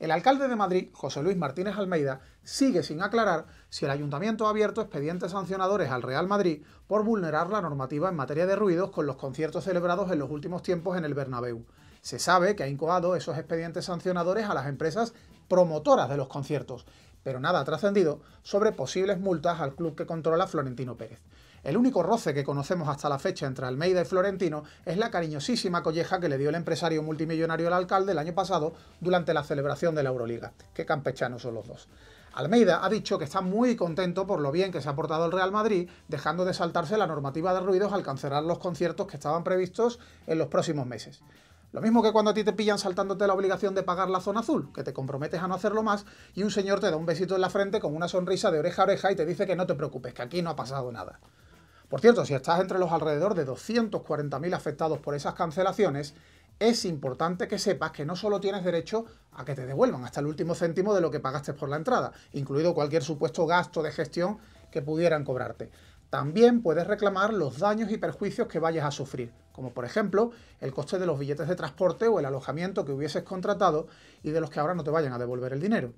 El alcalde de Madrid, José Luis Martínez Almeida, sigue sin aclarar si el ayuntamiento ha abierto expedientes sancionadores al Real Madrid por vulnerar la normativa en materia de ruidos con los conciertos celebrados en los últimos tiempos en el Bernabéu. Se sabe que ha incoado esos expedientes sancionadores a las empresas promotoras de los conciertos pero nada ha trascendido, sobre posibles multas al club que controla Florentino Pérez. El único roce que conocemos hasta la fecha entre Almeida y Florentino es la cariñosísima colleja que le dio el empresario multimillonario al alcalde el año pasado durante la celebración de la Euroliga. Qué campechanos son los dos. Almeida ha dicho que está muy contento por lo bien que se ha portado el Real Madrid, dejando de saltarse la normativa de ruidos al cancelar los conciertos que estaban previstos en los próximos meses. Lo mismo que cuando a ti te pillan saltándote la obligación de pagar la zona azul, que te comprometes a no hacerlo más, y un señor te da un besito en la frente con una sonrisa de oreja a oreja y te dice que no te preocupes, que aquí no ha pasado nada. Por cierto, si estás entre los alrededor de 240.000 afectados por esas cancelaciones, es importante que sepas que no solo tienes derecho a que te devuelvan hasta el último céntimo de lo que pagaste por la entrada, incluido cualquier supuesto gasto de gestión que pudieran cobrarte. También puedes reclamar los daños y perjuicios que vayas a sufrir, como por ejemplo el coste de los billetes de transporte o el alojamiento que hubieses contratado y de los que ahora no te vayan a devolver el dinero.